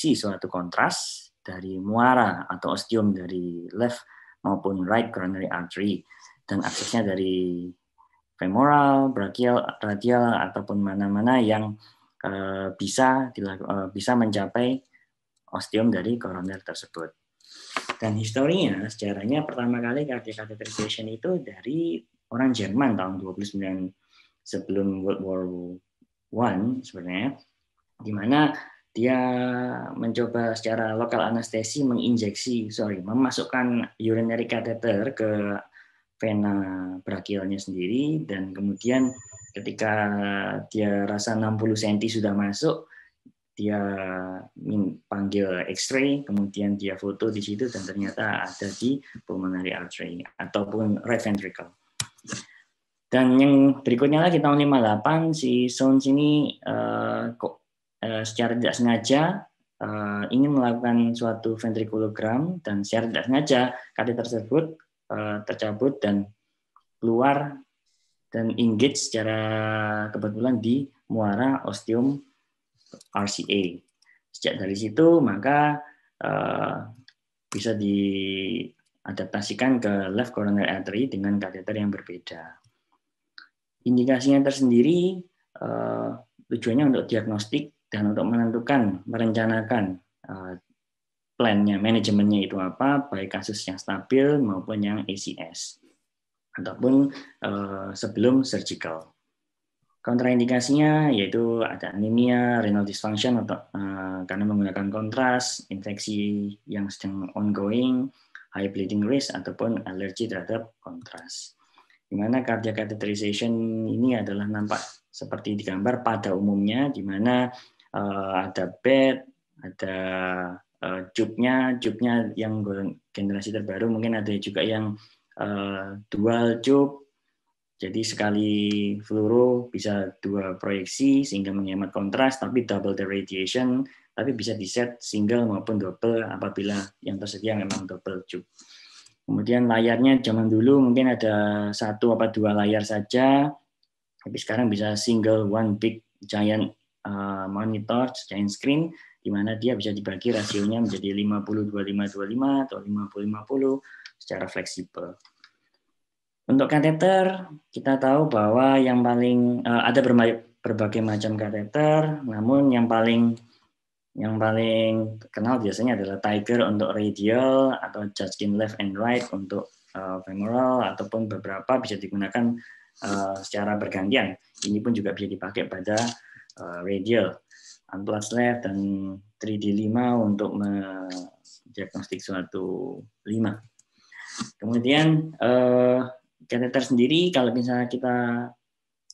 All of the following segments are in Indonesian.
memproduksi suatu kontras dari muara atau ostium dari left maupun right coronary artery dan aksesnya dari femoral, brachial, radial ataupun mana-mana yang uh, bisa uh, bisa mencapai ostium dari koroner tersebut. Dan historinya, sejarahnya pertama kali cardiac catheterization itu dari orang Jerman tahun 29 sebelum World War One sebenarnya, di mana dia mencoba secara lokal anestesi menginjeksi, sorry, memasukkan urinary catheter ke vena brachialnya sendiri dan kemudian ketika dia rasa 60 cm sudah masuk dia panggil X-ray, kemudian dia foto di situ dan ternyata ada di pulmonary artery ataupun right ventricle. Dan yang berikutnya lagi tahun 58 si Sons ini uh, Eh, secara tidak sengaja uh, ingin melakukan suatu ventrikulogram dan secara tidak sengaja karet tersebut uh, tercabut dan keluar dan engage secara kebetulan di muara osteum RCA. Sejak dari situ maka uh, bisa diadaptasikan ke left coronary artery dengan kateter yang berbeda. Indikasinya tersendiri uh, tujuannya untuk diagnostik dan untuk menentukan, merencanakan eh, plannya, manajemennya itu apa, baik kasus yang stabil maupun yang ACS, ataupun eh, sebelum surgical. Kontraindikasinya yaitu ada anemia, renal dysfunction atau eh, karena menggunakan kontras, infeksi yang sedang ongoing, high bleeding risk ataupun alergi terhadap kontras. Di mana cardiac catheterization ini adalah nampak seperti digambar pada umumnya di mana Eh, ada bed, ada eh, jubnya, jubnya yang generasi terbaru mungkin ada juga yang eh, dual jub. Jadi sekali fluoro bisa dua proyeksi sehingga menghemat kontras tapi double the radiation, tapi bisa di set single maupun double apabila yang tersedia memang double jub. Kemudian layarnya zaman dulu mungkin ada satu apa dua layar saja, tapi sekarang bisa single one big giant Eh, monitor, desain screen, di mana dia bisa dibagi rasionya menjadi 50-25-25 atau 50-50 secara fleksibel. Untuk kateter, kita tahu bahwa yang paling eh, ada berbagai macam kateter, namun yang paling yang paling kenal biasanya adalah Tiger untuk radial atau Justin left and right untuk eh, femoral ataupun beberapa bisa digunakan secara bergantian. Ini pun juga bisa dipakai pada radial, Antoine left dan 3D5 untuk mendiagnostik suatu lima. Kemudian eh, kateter sendiri kalau misalnya kita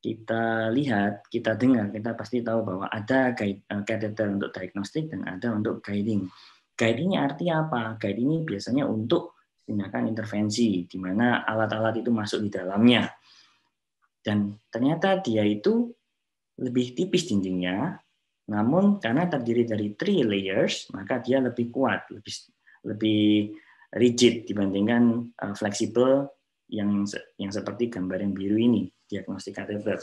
kita lihat, kita dengar, kita pasti tahu bahwa ada guide, uh, untuk diagnostik dan ada untuk guiding. Guiding ini arti apa? Guiding ini biasanya untuk tindakan intervensi, di mana alat-alat itu masuk di dalamnya. Dan ternyata dia itu lebih tipis dindingnya, namun karena terdiri dari three layers, maka dia lebih kuat, lebih lebih rigid dibandingkan uh, fleksibel yang yang seperti gambar yang biru ini diagnostik catheter.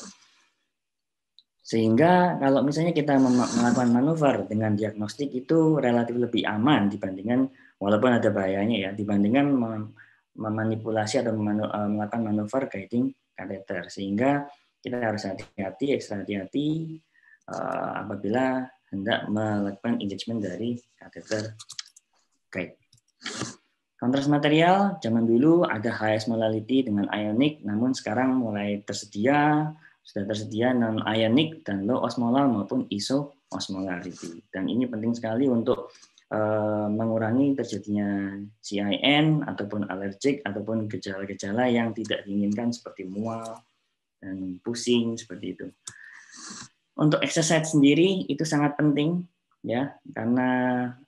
Sehingga kalau misalnya kita melakukan manuver dengan diagnostik itu relatif lebih aman dibandingkan walaupun ada bahayanya ya dibandingkan mem memanipulasi atau eh, melakukan manuver guiding catheter sehingga kita harus hati-hati, ekstra hati-hati uh, apabila hendak melakukan engagement dari kateter guide. Kontras material, zaman dulu ada HS molality dengan ionic, namun sekarang mulai tersedia, sudah tersedia non-ionic dan low osmolar maupun iso osmolarity. Dan ini penting sekali untuk uh, mengurangi terjadinya CIN ataupun allergic ataupun gejala-gejala yang tidak diinginkan seperti mual, dan pusing seperti itu. Untuk exercise sendiri itu sangat penting ya karena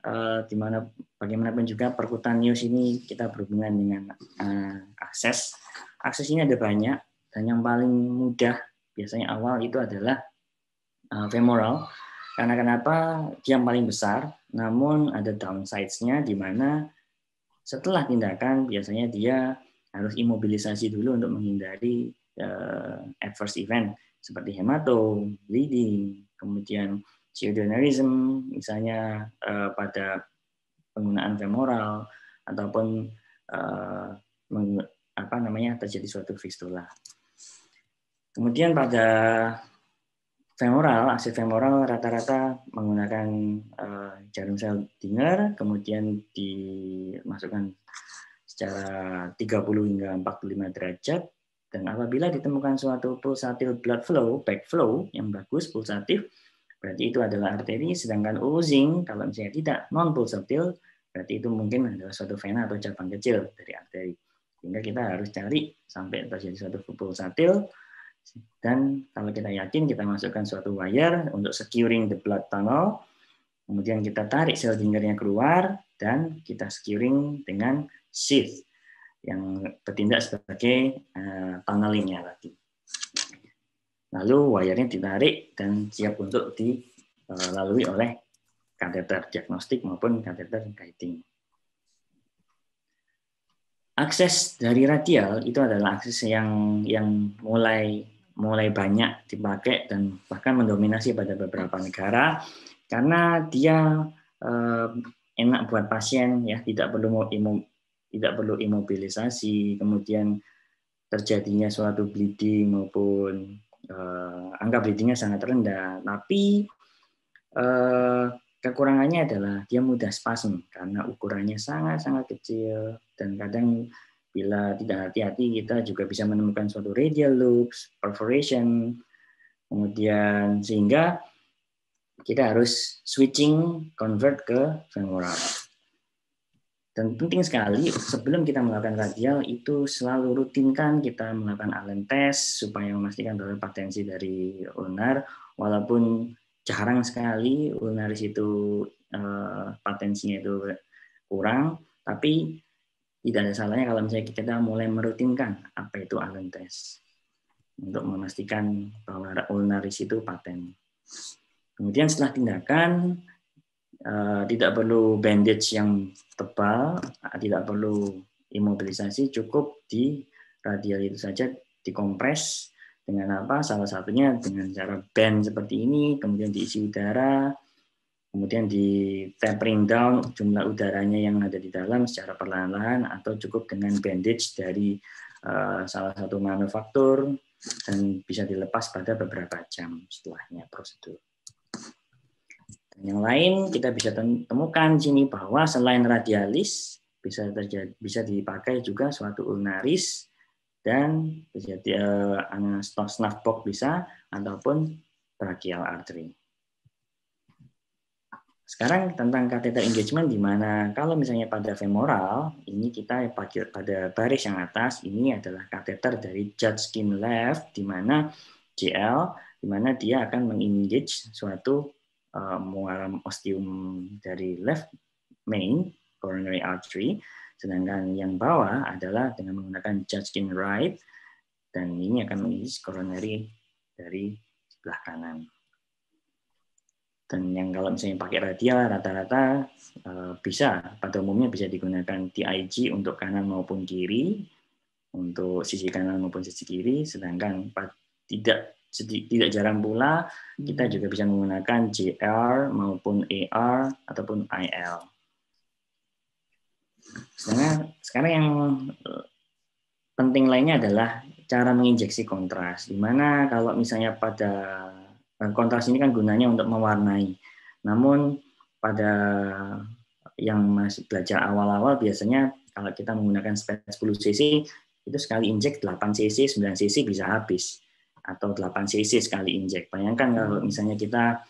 di eh, dimana bagaimanapun juga perkutan news ini kita berhubungan dengan eh, akses. Akses ini ada banyak dan yang paling mudah biasanya awal itu adalah eh, femoral karena kenapa dia yang paling besar namun ada downsides-nya di mana setelah tindakan biasanya dia harus imobilisasi dulu untuk menghindari uh, adverse event seperti hematom, bleeding, kemudian pseudoaneurysm misalnya uh, pada penggunaan femoral ataupun uh, meng, apa namanya terjadi suatu fistula. Kemudian pada femoral, aksi femoral rata-rata menggunakan uh, jarum sel Dinger, kemudian dimasukkan secara 30 hingga 45 derajat dan apabila ditemukan suatu pulsatil blood flow, backflow yang bagus, pulsatif, berarti itu adalah arteri, sedangkan oozing, kalau misalnya tidak non-pulsatil, berarti itu mungkin adalah suatu vena atau cabang kecil dari arteri. Sehingga kita harus cari sampai terjadi suatu pulsatil, dan kalau kita yakin, kita masukkan suatu wire untuk securing the blood tunnel, kemudian kita tarik sel jingernya keluar, dan kita securing dengan sheath yang bertindak sebagai eh, panelingnya lagi. Lalu wayarnya ditarik dan siap untuk dilalui eh, oleh kateter diagnostik maupun kateter guiding. Akses dari radial itu adalah akses yang yang mulai mulai banyak dipakai dan bahkan mendominasi pada beberapa negara karena dia eh, enak buat pasien ya tidak perlu tidak perlu imobilisasi, kemudian terjadinya suatu bleeding maupun uh, angka bleedingnya sangat rendah. Tapi uh, kekurangannya adalah dia mudah spasm karena ukurannya sangat-sangat kecil dan kadang bila tidak hati-hati kita juga bisa menemukan suatu radial loops, perforation, kemudian sehingga kita harus switching convert ke femoral. Dan penting sekali sebelum kita melakukan radial itu selalu rutinkan kita melakukan Allen test supaya memastikan bahwa potensi dari ulnar walaupun jarang sekali ulnaris itu eh, potensinya itu kurang tapi tidak ada salahnya kalau misalnya kita mulai merutinkan apa itu Allen test untuk memastikan bahwa ulnaris itu paten. Kemudian setelah tindakan Eh, tidak perlu bandage yang tebal, eh, tidak perlu imobilisasi, cukup di radial itu saja dikompres dengan apa? Salah satunya dengan cara band seperti ini, kemudian diisi udara, kemudian di tapering down jumlah udaranya yang ada di dalam secara perlahan-lahan atau cukup dengan bandage dari uh, salah satu manufaktur dan bisa dilepas pada beberapa jam setelahnya prosedur. Yang lain kita bisa temukan di sini bahwa selain radialis bisa terjadi bisa dipakai juga suatu ulnaris dan terjadi eh, anastos snuff box bisa ataupun brachial artery. Sekarang tentang catheter engagement di mana kalau misalnya pada femoral ini kita pada baris yang atas ini adalah catheter dari judge skin left di mana JL di mana dia akan mengengage suatu Uh, mengalami ostium dari left main coronary artery, sedangkan yang bawah adalah dengan menggunakan Judgkin right dan ini akan mengisi coronary dari sebelah kanan. Dan yang kalau misalnya pakai radial rata-rata uh, bisa pada umumnya bisa digunakan TIG untuk kanan maupun kiri, untuk sisi kanan maupun sisi kiri, sedangkan tidak tidak jarang pula kita hmm. juga bisa menggunakan GR maupun AR ataupun IL. Sekarang, sekarang yang eh, penting lainnya adalah cara menginjeksi kontras. Dimana kalau misalnya pada eh, kontras ini kan gunanya untuk mewarnai. Namun pada yang masih belajar awal-awal biasanya kalau kita menggunakan spek 10 cc itu sekali injek 8 cc, 9 cc bisa habis atau 8 cc sekali injek. Bayangkan kalau misalnya kita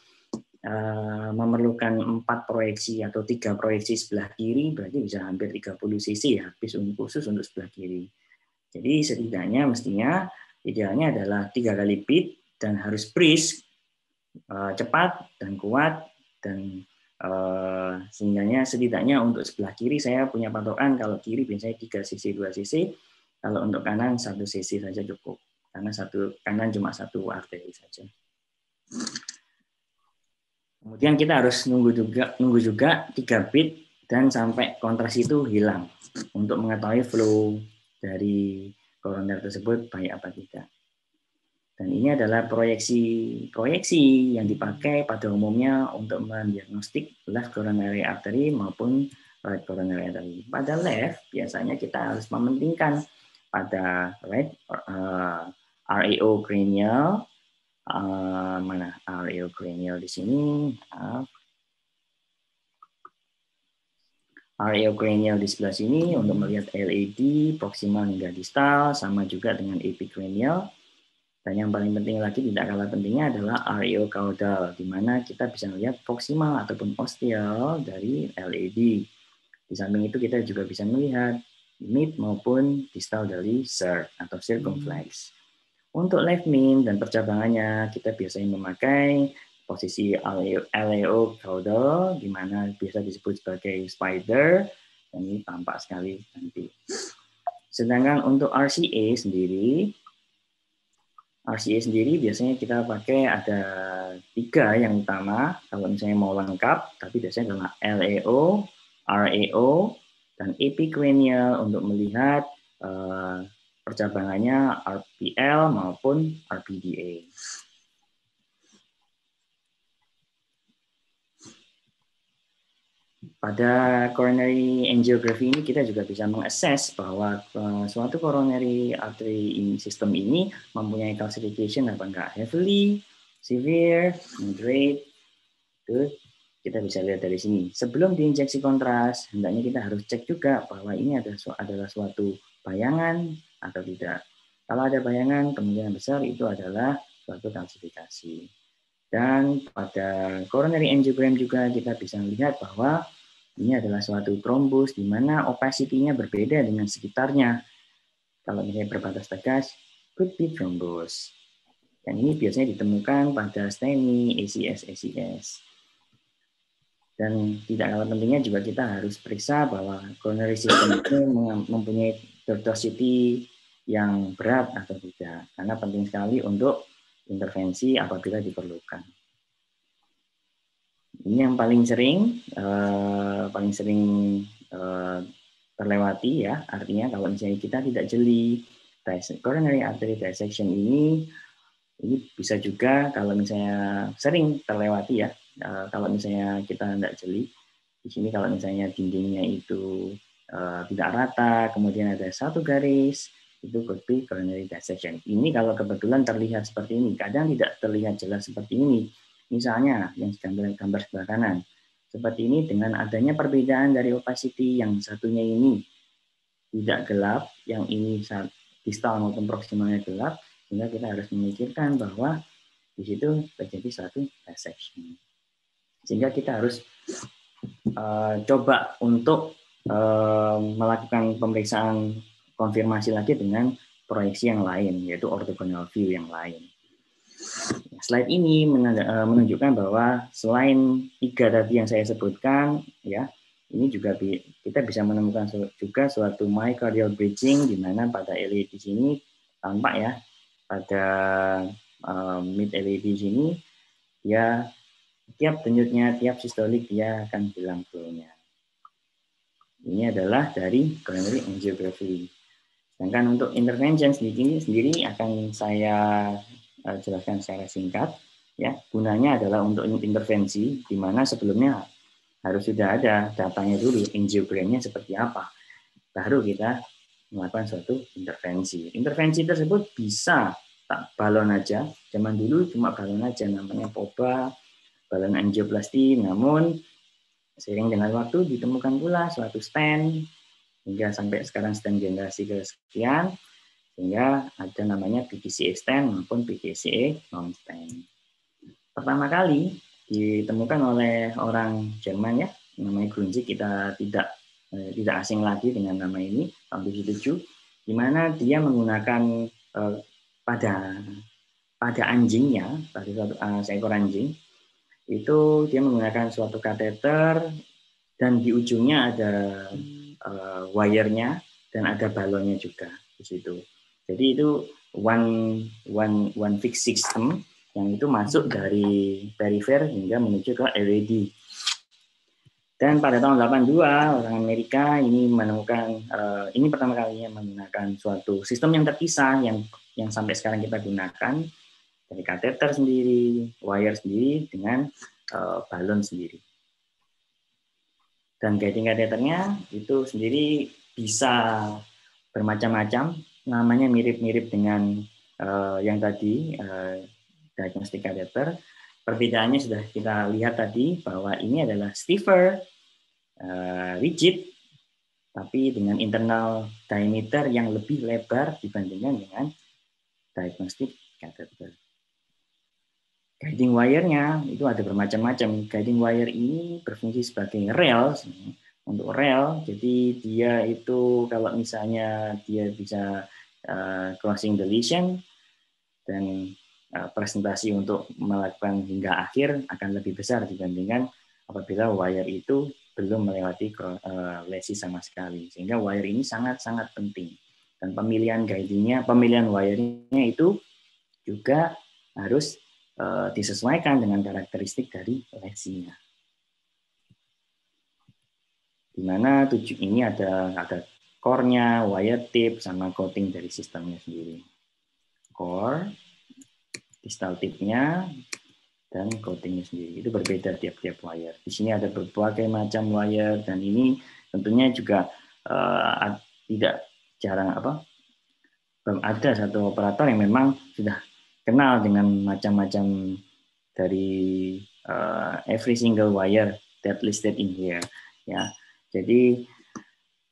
eh, memerlukan empat proyeksi atau tiga proyeksi sebelah kiri, berarti bisa hampir 30 cc ya, habis untuk khusus untuk sebelah kiri. Jadi setidaknya mestinya idealnya adalah tiga kali pit dan harus brisk eh, cepat dan kuat dan sehingga sehingganya setidaknya untuk sebelah kiri saya punya patokan kalau kiri biasanya 3 cc 2 cc kalau untuk kanan satu cc saja cukup karena satu kanan cuma satu arteri saja. Kemudian kita harus nunggu juga nunggu juga 3 bit dan sampai kontras itu hilang untuk mengetahui flow dari koroner tersebut baik apa tidak. Dan ini adalah proyeksi proyeksi yang dipakai pada umumnya untuk mendiagnostik left coronary artery maupun right coronary artery. Pada left biasanya kita harus mementingkan pada right uh, RAO cranial uh, mana RAO cranial di sini uh, RAO cranial di sebelah sini untuk melihat LED proximal hingga distal sama juga dengan epicranial dan yang paling penting lagi tidak kalah pentingnya adalah RAO caudal di mana kita bisa melihat proximal ataupun ostial dari LED. Di samping itu kita juga bisa melihat mid maupun distal dari circ e atau hmm. circumflex. Hmm. Untuk live meme dan percabangannya, kita biasanya memakai posisi LAO caudal, di mana biasa disebut sebagai spider, dan ini tampak sekali nanti. Sedangkan untuk RCA sendiri, RCA sendiri biasanya kita pakai ada tiga yang utama kalau misalnya mau lengkap, tapi biasanya adalah LAO, RAO, dan epicranial untuk melihat eh, percabangannya RPL maupun RPDA. Pada coronary angiography ini kita juga bisa mengakses bahwa eh, suatu coronary artery system ini mempunyai calcification apa enggak heavily, severe, moderate, good. Kita bisa lihat dari sini. Sebelum diinjeksi kontras, hendaknya kita harus cek juga bahwa ini adalah suatu bayangan atau tidak. Kalau ada bayangan, kemungkinan besar itu adalah suatu kalsifikasi. Dan pada coronary angiogram juga kita bisa melihat bahwa ini adalah suatu trombus di mana opacity-nya berbeda dengan sekitarnya. Kalau misalnya berbatas tegas, could be trombus. Dan ini biasanya ditemukan pada STEMI, ACS, ACS. Dan tidak kalah pentingnya juga kita harus periksa bahwa coronary system itu mempunyai toxicity yang berat atau tidak. Karena penting sekali untuk intervensi apabila diperlukan. Ini yang paling sering, eh, paling sering eh, terlewati ya. Artinya kalau misalnya kita tidak jeli, coronary artery dissection ini ini bisa juga kalau misalnya sering terlewati ya. Eh, kalau misalnya kita tidak jeli, di sini kalau misalnya dindingnya itu Eh, tidak rata, kemudian ada satu garis, itu could be coronary dissection. Ini kalau kebetulan terlihat seperti ini, kadang tidak terlihat jelas seperti ini. Misalnya yang gambar gambar sebelah kanan, seperti ini dengan adanya perbedaan dari opacity yang satunya ini tidak gelap, yang ini distal maupun proximalnya gelap, sehingga kita harus memikirkan bahwa di situ terjadi satu dissection. Sehingga kita harus uh, coba untuk Eh, melakukan pemeriksaan konfirmasi lagi dengan proyeksi yang lain, yaitu orthogonal view yang lain. Nah, slide ini eh, menunjukkan bahwa selain tiga tadi yang saya sebutkan, ya ini juga kita bisa menemukan juga suatu myocardial bridging di mana pada LED di sini tampak ya pada eh, mid LED di sini ya tiap denyutnya tiap sistolik dia akan bilang dulunya ini adalah dari coronary angiography. Sedangkan untuk intervention sendiri, sendiri akan saya eh, jelaskan secara singkat. Ya, gunanya adalah untuk intervensi di mana sebelumnya harus sudah ada datanya dulu angiogramnya seperti apa. Baru kita melakukan suatu intervensi. Intervensi tersebut bisa tak balon aja. Zaman dulu cuma balon aja namanya poba, balon angioplasti. Namun Seiring dengan waktu ditemukan pula suatu stand hingga sampai sekarang stand generasi kesekian sehingga ada namanya PGC stand maupun PGC non stand. Pertama kali ditemukan oleh orang Jerman ya namanya Grunzi kita tidak eh, tidak asing lagi dengan nama ini tahun 77 di mana dia menggunakan eh, pada pada anjingnya pada satu uh, eh, seekor anjing itu dia menggunakan suatu kateter dan di ujungnya ada uh, wire-nya dan ada balonnya juga di situ. Jadi itu one one one fixed system yang itu masuk dari perifer hingga menuju ke LED. Dan pada tahun 82 orang Amerika ini menemukan uh, ini pertama kalinya menggunakan suatu sistem yang terpisah yang yang sampai sekarang kita gunakan dari kateter sendiri, wire sendiri dengan uh, balon sendiri. Dan guiding kateternya itu sendiri bisa bermacam-macam, namanya mirip-mirip dengan uh, yang tadi uh, eh, diagnostic kateter. Perbedaannya sudah kita lihat tadi bahwa ini adalah stiffer, uh, rigid, tapi dengan internal diameter yang lebih lebar dibandingkan dengan kateter. Oke, guiding wire-nya itu ada bermacam-macam. Guiding wire ini berfungsi sebagai rel untuk rel. Jadi dia itu kalau misalnya dia bisa eh, crossing the lesion dan eh, presentasi untuk melakukan hingga akhir akan lebih besar dibandingkan apabila wire itu belum melewati eh, lesi sama sekali. Sehingga wire ini sangat-sangat penting. Dan pemilihan guidingnya, pemilihan wire-nya itu juga harus Eh, disesuaikan dengan karakteristik dari lesinya. Di mana tujuh ini ada ada core-nya, wire tip, sama coating dari sistemnya sendiri. Core, distal tip-nya, dan coatingnya sendiri. Itu berbeda tiap-tiap wire. Di sini ada berbagai macam wire, dan ini tentunya juga uh, tidak jarang apa belum ada satu operator yang memang sudah kenal dengan macam-macam dari uh, every single wire that listed in here ya jadi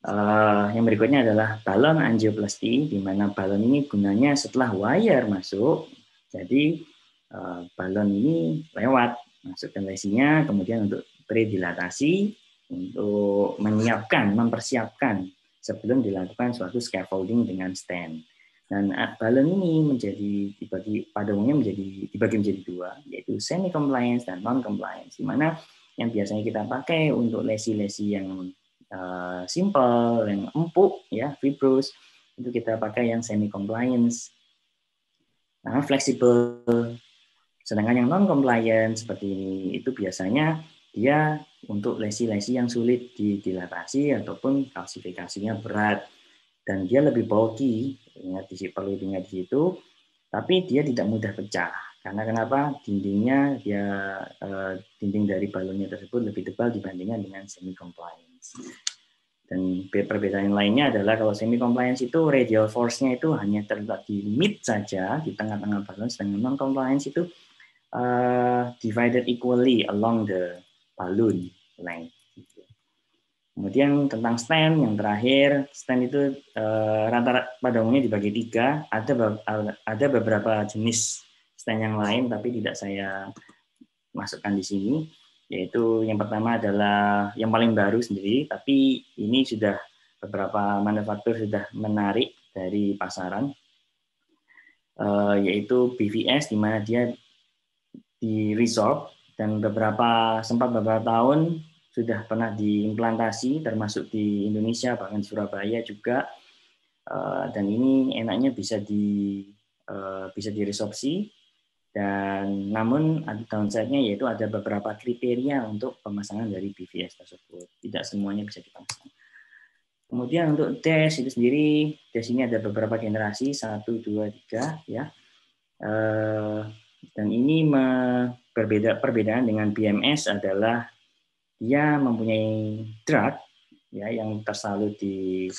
uh, yang berikutnya adalah balon angioplasty di mana balon ini gunanya setelah wire masuk jadi uh, balon ini lewat masuk ke lesinya kemudian untuk predilatasi untuk menyiapkan mempersiapkan sebelum dilakukan suatu scaffolding dengan stand dan balance ini menjadi dibagi pada umumnya menjadi dibagi menjadi dua, yaitu semi compliance dan non compliance. Di mana yang biasanya kita pakai untuk lesi-lesi yang uh, simple, yang empuk, ya fibrous, itu kita pakai yang semi compliance. Nah, fleksibel. Sedangkan yang non compliance seperti ini, itu biasanya dia untuk lesi-lesi yang sulit didilatasi ataupun kalsifikasinya berat dan dia lebih bulky ingat di situ perlu diingat di situ tapi dia tidak mudah pecah karena kenapa dindingnya dia eh, dinding dari balonnya tersebut lebih tebal dibandingkan dengan semi compliance dan perbedaan lainnya adalah kalau semi compliance itu radial force-nya itu hanya terletak di mid saja di tengah-tengah balon, sedangkan non compliance itu uh, divided equally along the balloon length. Kemudian tentang stand yang terakhir, stand itu eh, rata-rata pada umumnya dibagi tiga. Ada ada beberapa jenis stand yang lain, tapi tidak saya masukkan di sini. Yaitu yang pertama adalah yang paling baru sendiri, tapi ini sudah beberapa manufaktur sudah menarik dari pasaran, eh, yaitu BVS, di mana dia di resort dan beberapa sempat beberapa tahun sudah pernah diimplantasi termasuk di Indonesia bahkan Surabaya juga eh, dan ini enaknya bisa di eh, bisa diresorpsi dan namun ada downside-nya yaitu ada beberapa kriteria untuk pemasangan dari BVS tersebut. Tidak semuanya bisa dipasang. Kemudian untuk tes itu sendiri, tes ini ada beberapa generasi, satu dua tiga ya. Eh, dan ini berbeda perbedaan dengan BMS adalah ia mempunyai drug ya yang tersalut di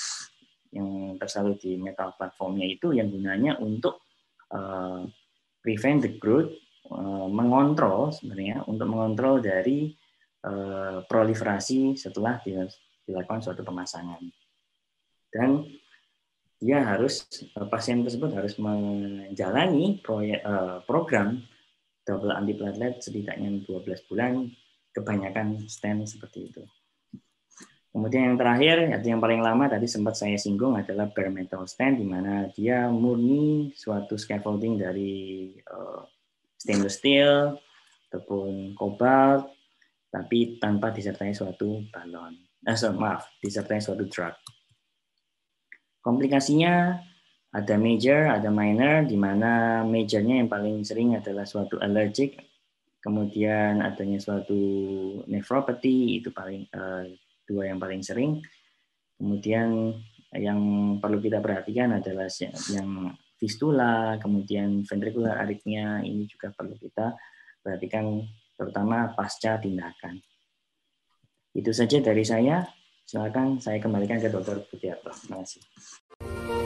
yang tersalut di metal platformnya itu yang gunanya untuk uh, prevent the growth uh, mengontrol sebenarnya untuk mengontrol dari uh, proliferasi setelah dilakukan suatu pemasangan dan dia harus pasien tersebut harus menjalani proyek, uh, program double antiplatelet setidaknya 12 bulan kebanyakan stand seperti itu. Kemudian yang terakhir, yang paling lama tadi sempat saya singgung adalah bare metal stand, di mana dia murni suatu scaffolding dari uh, stainless steel ataupun kobalt, tapi tanpa disertai suatu balon. Eh, so, maaf, disertai suatu drug. Komplikasinya ada major, ada minor, di mana majornya yang paling sering adalah suatu allergic kemudian adanya suatu nefropati itu paling eh, dua yang paling sering. Kemudian yang perlu kita perhatikan adalah yang fistula, kemudian ventricular aritmia ini juga perlu kita perhatikan terutama pasca tindakan. Itu saja dari saya. Silakan saya kembalikan ke dokter Putiarto Terima kasih.